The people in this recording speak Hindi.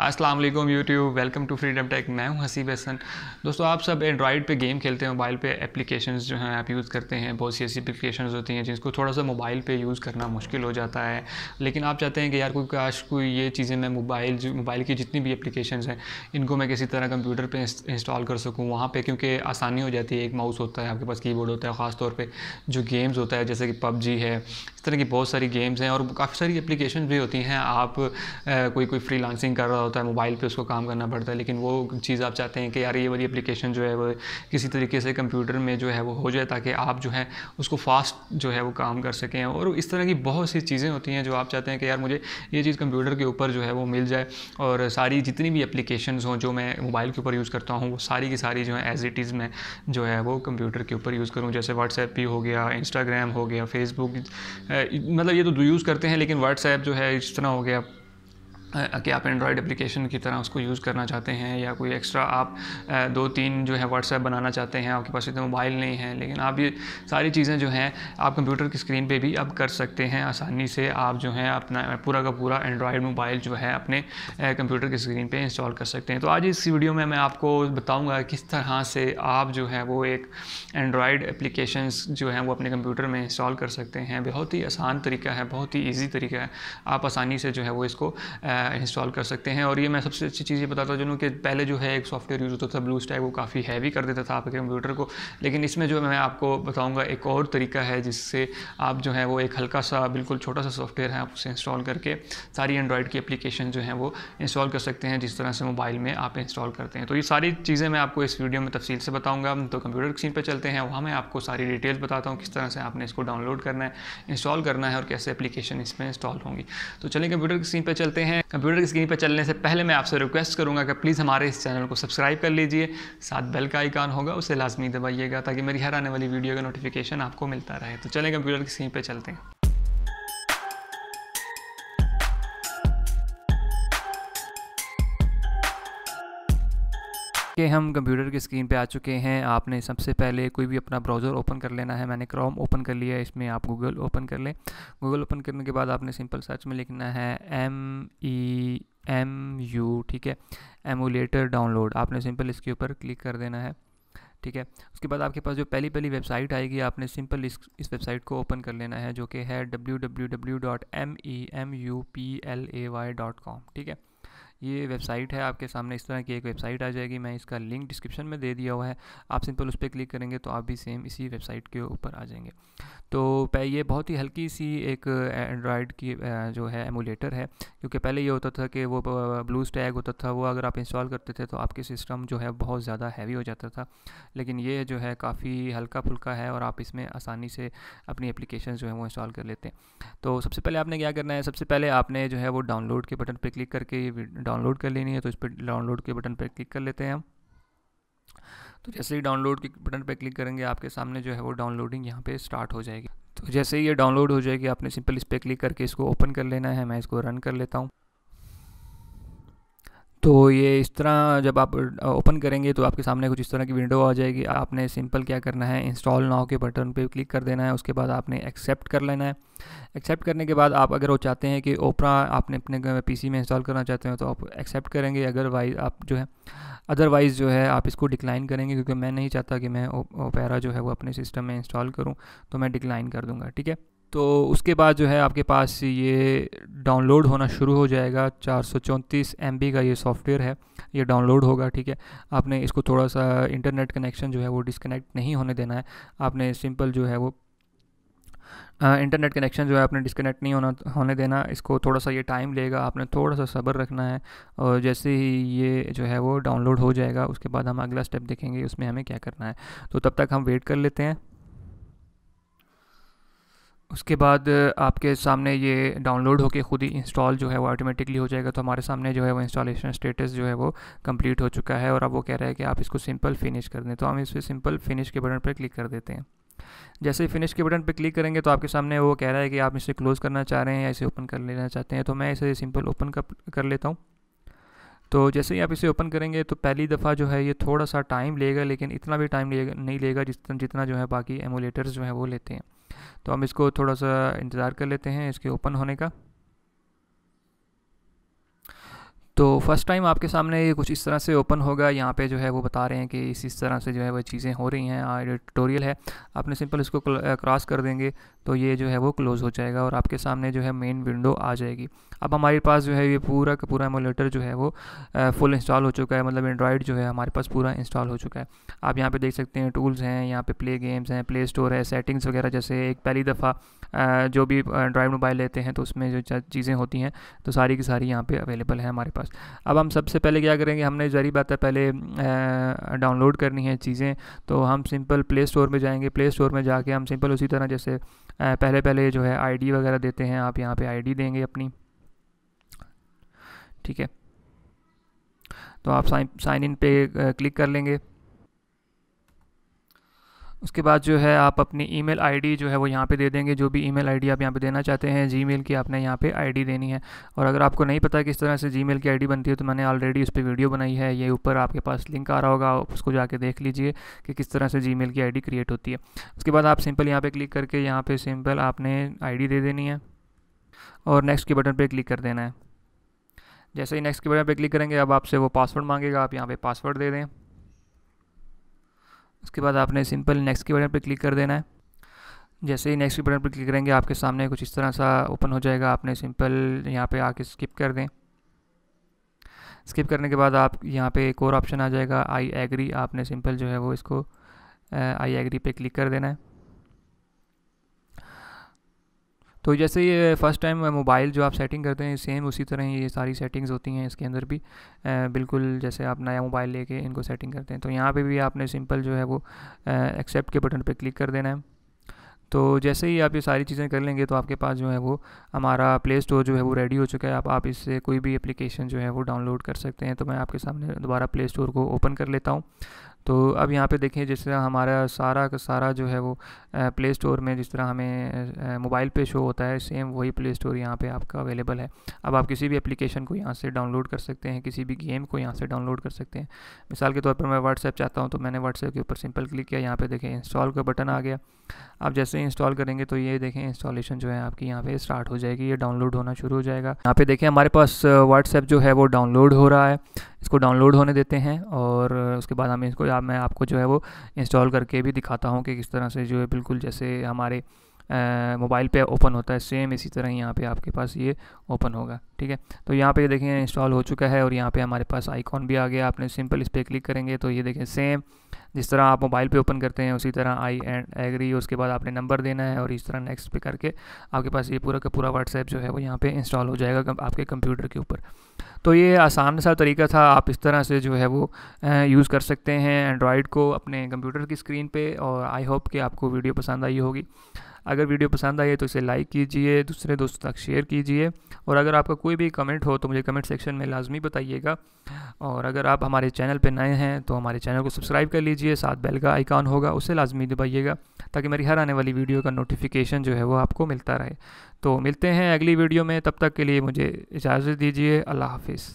अस्सलाम वालेकुम YouTube welcome to freedom tech मैं हूं हसीब हसन दोस्तों आप सब एंड्रॉइड पे गेम खेलते हैं मोबाइल पे एप्लीकेशंस जो हैं आप यूज़ करते हैं बहुत सी ऐसी एप्लीकेशंस होती हैं जिसको थोड़ा सा मोबाइल पे यूज़ करना मुश्किल हो जाता है लेकिन आप चाहते हैं कि यार कोई काश कोई ये चीज़ें मैं मोबाइल मोबाइल की जितनी भी एप्लीकेशन हैं इनको मैं किसी तरह कंप्यूटर पर इंस्टॉल कर सकूँ वहाँ पर क्योंकि आसानी हो जाती है एक माउस होता है आपके पास की होता है ख़ासतौर पर जो गेम्स होता है जैसे कि पबजी है इस तरह की बहुत सारी गेम्स हैं और काफ़ी सारी एप्लीकेशन भी होती हैं आप कोई कोई फ्री कर रहा होता है मोबाइल पे उसको काम करना पड़ता है लेकिन वो चीज़ आप चाहते हैं कि यार ये वाली एप्लीकेशन जो है वो किसी तरीके से कंप्यूटर में जो है वो हो जाए ताकि आप जो है उसको फास्ट जो है वो काम कर सकें और इस तरह की बहुत सी चीज़ें होती हैं जो आप चाहते हैं कि यार मुझे ये चीज़ कंप्यूटर के ऊपर जो है वो मिल जाए और सारी जितनी भी एप्लीकेशन हों जो मैं मोबाइल के ऊपर यूज़ करता हूँ वो सारी की सारी जो है एज इट इज़ मैं जो है वो कंप्यूटर के ऊपर यूज़ करूँ जैसे व्हाट्सएप भी हो गया इंस्टाग्राम हो गया फेसबुक मतलब ये तो यूज़ करते हैं लेकिन व्हाट्सएप जो है इस तरह हो गया कि आप एंड्रॉयड एप्लीकेशन की तरह उसको यूज़ करना चाहते हैं या कोई एक्स्ट्रा आप दो तीन जो है व्हाट्सएप बनाना चाहते हैं आपके पास इतने मोबाइल नहीं हैं लेकिन आप ये सारी चीज़ें जो हैं आप कंप्यूटर की स्क्रीन पे भी अब कर सकते हैं आसानी से आप जो है अपना पूरा का पूरा एंड्रॉयड मोबाइल जो है अपने कंप्यूटर की स्क्रीन पर इंस्टॉल कर सकते हैं तो आज इस वीडियो में मैं आपको बताऊँगा किस तरह से आप जो है वो एक एंड्रॉयड एप्लीकेशन जो है वो अपने कंप्यूटर में इंस्टॉल कर सकते हैं बहुत ही आसान तरीका है बहुत ही ईजी तरीका है आप आसानी से जो है वो इसको आ, इंस्टॉल कर सकते हैं और ये मैं सबसे अच्छी चीज़ ये बताता चलूँ कि पहले जो है एक सॉफ्टवेयर यूज़ होता था ब्लू स्टैक वो काफ़ी हैवी कर देता था आपके कंप्यूटर को लेकिन इसमें जो मैं आपको बताऊँगा एक और तरीका है जिससे आप जो है वो एक हल्का सा बिल्कुल छोटा सा सॉफ्टवेयर है आप उसे इंस्टॉल करके सारी एंड्रॉयड की एप्लीकेशन जो है वो इंस्टॉल कर सकते हैं जिस तरह से मोबाइल में आप इंस्टॉल करते हैं तो ये सारी चीज़ें मैं आपको इस वीडियो में तफसील से बताऊँगा तो कंप्यूटर स्क्रीन पर चलते हैं वहाँ मैं आपको सारी डिटेल्स बताता हूँ किस तरह से आपने इसको डाउनलोड करना है इंस्टॉल करना है और कैसे एप्लीकेशन इसमें इंस्टॉल होंगी तो चलिए कंप्यूटर स्क्रीन पर चलते हैं कंप्यूटर की स्क्रीन पर चलने से पहले मैं आपसे रिक्वेस्ट करूँगा कि प्लीज़ हमारे इस चैनल को सब्सक्राइब कर लीजिए साथ बेल का आइकान होगा उसे लाजमी दबाइएगा ताकि मेरी हर आने वाली वीडियो का नोटिफिकेशन आपको मिलता रहे तो चलें कंप्यूटर की स्क्रीन पर चलते हैं कि हम कंप्यूटर की स्क्रीन पे आ चुके हैं आपने सबसे पहले कोई भी अपना ब्राउज़र ओपन कर लेना है मैंने क्रोम ओपन कर लिया है इसमें आप गूगल ओपन कर लें गूगल ओपन करने के बाद आपने सिंपल सर्च में लिखना है एम ई एम यू ठीक है एमुलेटर डाउनलोड आपने सिंपल इसके ऊपर क्लिक कर देना है ठीक है उसके बाद आपके पास जो पहली पहली वेबसाइट आएगी आपने सिंपल इस इस वेबसाइट को ओपन कर लेना है जो कि है W W W dot M E M U P L A Y dot com ठीक है ये वेबसाइट है आपके सामने इस तरह की एक वेबसाइट आ जाएगी मैं इसका लिंक डिस्क्रिप्शन में दे दिया हुआ है आप सिंपल उस पर क्लिक करेंगे तो आप भी सेम इसी वेबसाइट के ऊपर आ जाएंगे तो ये बहुत ही हल्की सी एक एंड्रॉयड की जो है एमुलेटर है क्योंकि पहले ये होता था कि वो ब्लू स्टैग होता था वो अगर आप इंस्टॉल करते थे तो आपके सिस्टम जो है बहुत ज़्यादा हैवी हो जाता था लेकिन ये जो है काफ़ी हल्का फुल्का है और आप इसमें आसानी से अपनी एप्लीकेशन जो है वो इंस्टॉल कर लेते हैं तो सबसे पहले आपने क्या करना है सबसे पहले आपने जो है वो डाउनलोड के बटन पर क्लिक करके डाउनलोड कर लेनी है तो इस पर डाउनलोड के बटन पर क्लिक कर लेते हैं हम तो जैसे ही डाउनलोड के बटन पर क्लिक करेंगे आपके सामने जो है वो डाउनलोडिंग यहाँ पे स्टार्ट हो जाएगी तो जैसे ही ये डाउनलोड हो जाएगी आपने सिंपल इस पर क्लिक करके इसको ओपन कर लेना है मैं इसको रन कर लेता हूँ तो ये इस तरह जब आप ओपन करेंगे तो आपके सामने कुछ इस तरह की विंडो आ जाएगी आपने सिंपल क्या करना है इंस्टॉल नाव के बटन पे क्लिक कर देना है उसके बाद आपने एक्सेप्ट कर लेना है एक्सेप्ट करने के बाद आप अगर वो चाहते हैं कि ओपरा आपने अपने पीसी में इंस्टॉल करना चाहते हैं तो आप एक्सेप्ट करेंगे अदरवाइज आप जो है अदरवाइज़ जो है आप इसको डिक्लाइन करेंगे क्योंकि मैं नहीं चाहता कि मैं ओपेरा जो है वो अपने सिस्टम में इंस्टॉल करूँ तो मैं डिक्लाइन कर दूँगा ठीक है तो उसके बाद जो है आपके पास ये डाउनलोड होना शुरू हो जाएगा चार सौ का ये सॉफ्टवेयर है ये डाउनलोड होगा ठीक है आपने इसको थोड़ा सा इंटरनेट कनेक्शन जो है वो डिसकनेक्ट नहीं होने देना है आपने सिंपल जो है वो इंटरनेट कनेक्शन जो है आपने डिस्कनेक्ट नहीं होना होने देना इसको थोड़ा सा ये टाइम लेगा आपने थोड़ा सा सब्र रखना है और जैसे ही ये जो है वो डाउनलोड हो जाएगा उसके बाद हम अगला स्टेप देखेंगे उसमें हमें क्या करना है तो तब तक हम वेट कर लेते हैं उसके बाद आपके सामने ये डाउनलोड होकर ख़ुद ही इंस्टॉल जो है वो ऑटोमेटिकली हो जाएगा तो हमारे सामने जो है वो इंस्टॉलेशन स्टेटस जो है वो कंप्लीट हो चुका है और अब वो कह रहा है कि आप इसको सिंपल फिनिश कर दें तो हम इस पर सिंपल फिनिश के बटन पर क्लिक कर देते हैं जैसे ही फिनिश के बटन पर क्लिक करेंगे तो आपके सामने वो कह रहा है कि आप इसे क्लोज़ करना चाह रहे हैं या इसे ओपन कर लेना चाहते हैं तो मैं इसे सिंपल ओपन कर लेता हूँ तो जैसे ही आप इसे ओपन करेंगे तो पहली दफ़ा जो है ये थोड़ा सा टाइम लेगा लेकिन इतना भी टाइम लेगा नहीं लेगा जितना जितना जो है बाकी एमोलेटर्स जो हैं वो लेते हैं तो हम इसको थोड़ा सा इंतज़ार कर लेते हैं इसके ओपन होने का तो फर्स्ट टाइम आपके सामने ये कुछ इस तरह से ओपन होगा यहाँ पे जो है वो बता रहे हैं कि इस इस तरह से जो है वो चीज़ें हो रही हैं एडिटोरियल है आपने सिंपल इसको क्रॉस कर देंगे तो ये जो है वो क्लोज़ हो जाएगा और आपके सामने जो है मेन विंडो आ जाएगी अब हमारे पास जो है ये पूरा का पूरा एमोलेटर जो है वो फुल इंस्टॉल हो चुका है मतलब एंड्रॉयड जो है हमारे पास पूरा इंस्टॉल हो चुका है आप यहाँ पर देख सकते हैं टूल्स हैं यहाँ पर प्ले गेम्स हैं प्ले स्टोर है सेटिंग्स वगैरह जैसे एक पहली दफ़ा जो भी एंड्रॉयड मोबाइल लेते हैं तो उसमें जो चीज़ें होती हैं तो सारी की सारी यहाँ पर अवेलेबल है हमारे पास पास अब हम सबसे पहले क्या करेंगे हमने जरी बात है पहले डाउनलोड करनी है चीज़ें तो हम सिंपल प्ले स्टोर में जाएंगे प्ले स्टोर में जाके हम सिंपल उसी तरह जैसे पहले पहले जो है आईडी वगैरह देते हैं आप यहाँ पे आईडी देंगे अपनी ठीक है तो आप साइन साइन इन पे क्लिक कर लेंगे उसके बाद जो है आप अपनी ईमेल आईडी जो है वो यहाँ पे दे देंगे जो भी ईमेल आईडी आप यहाँ पे देना चाहते हैं जीमेल की आपने यहाँ पे आईडी देनी है और अगर आपको नहीं पता किस तरह से जीमेल की आईडी बनती है तो मैंने ऑलरेडी उस पर वीडियो बनाई है ये ऊपर आपके पास लिंक आ रहा होगा उसको जाके देख लीजिए कि किस तरह से जी की आई क्रिएट होती है उसके बाद आप सिंपल यहाँ पर क्लिक करके यहाँ पर सिंपल आपने आई दे देनी है और नेक्स्ट के बटन पर क्लिक कर देना है जैसे ही नेक्स्ट के बटन पर क्लिक करेंगे अब आपसे वो पासवर्ड मांगेगा आप यहाँ पर पासवर्ड दे दें उसके बाद आपने सिंपल नेक्स्ट के बटन पर क्लिक कर देना है जैसे ही नेक्स्ट के बटन पर क्लिक करेंगे आपके सामने कुछ इस तरह सा ओपन हो जाएगा आपने सिंपल यहाँ पे आके स्किप कर दें स्किप करने के बाद आप यहाँ पे एक और ऑप्शन आ जाएगा आई एग्री आपने सिंपल जो है वो इसको आई एग्री पे क्लिक कर देना है तो जैसे ये फ़र्स्ट टाइम मोबाइल जो आप सेटिंग करते हैं सेम उसी तरह ये सारी सेटिंग्स होती हैं इसके अंदर भी बिल्कुल जैसे आप नया मोबाइल लेके इनको सेटिंग करते हैं तो यहाँ पे भी आपने सिंपल जो है वो एक्सेप्ट के बटन पे क्लिक कर देना है तो जैसे ही आप ये सारी चीज़ें कर लेंगे तो आपके पास जो है वो हमारा प्ले स्टोर जो है वो रेडी हो चुका है आप आप इससे कोई भी एप्लीकेशन जो है वो डाउनलोड कर सकते हैं तो मैं आपके सामने दोबारा प्ले स्टोर को ओपन कर लेता हूँ तो अब यहाँ पे देखें जिस तरह हमारा सारा का सारा जो है वो प्ले स्टोर में जिस तरह हमें मोबाइल पे शो होता है सेम वही प्ले स्टोर यहाँ पे आपका अवेलेबल है अब आप किसी भी एप्लीकेशन को यहाँ से डाउनलोड कर सकते हैं किसी भी गेम को यहाँ से डाउनलोड कर सकते हैं मिसाल के तौर पर मैं व्हाट्सएप चाहता हूँ तो मैंने व्हाट्सएप के ऊपर सिंपल क्लिक किया यहाँ पर देखें इंस्टॉल का बटन आ गया आप जैसे इंस्टॉल करेंगे तो ये देखें इंस्टॉलेशन जो है आपकी यहाँ पे स्टार्ट हो जाएगी ये डाउनलोड होना शुरू हो जाएगा यहाँ पर देखें हमारे पास व्हाट्सएप जो है वो डाउनलोड हो रहा है इसको डाउनलोड होने देते हैं और उसके बाद हम इसको आप मैं आपको जो है वो इंस्टॉल करके भी दिखाता हूँ कि किस तरह से जो है बिल्कुल जैसे हमारे मोबाइल पे ओपन होता है सेम इसी तरह यहाँ पे आपके पास ये ओपन होगा ठीक है तो यहाँ पे देखें इंस्टॉल हो चुका है और यहाँ पे हमारे पास आइकॉन भी आ गया आपने सिंपल इस पर क्लिक करेंगे तो ये देखें सेम जिस तरह आप मोबाइल पे ओपन करते हैं उसी तरह आई एंड एग्री उसके बाद आपने नंबर देना है और इस तरह नेक्स्ट पे करके आपके पास ये पूरा का पूरा व्हाट्सएप जो है वो यहाँ पर इंस्टॉल हो जाएगा आपके कंप्यूटर के ऊपर तो ये आसान सा तरीका था आप इस तरह से जो है वो यूज़ कर सकते हैं एंड्रॉयड को अपने कंप्यूटर की स्क्रीन पे और आई होप कि आपको वीडियो पसंद आई होगी अगर वीडियो पसंद आई है तो इसे लाइक कीजिए दूसरे दोस्तों तक शेयर कीजिए और अगर आपका कोई भी कमेंट हो तो मुझे कमेंट सेक्शन में लाजमी बताइएगा और अगर आप हमारे चैनल पर नए हैं तो हमारे चैनल को सब्सक्राइब कर लीजिए साथ बेल का आइकॉन होगा उसे लाजमी दबाइएगा ताकि मेरी हर आने वाली वीडियो का नोटिफिकेशन जो है वो आपको मिलता रहे तो मिलते हैं अगली वीडियो में तब तक के लिए मुझे इजाज़त दीजिए अल्लाह हाफिज़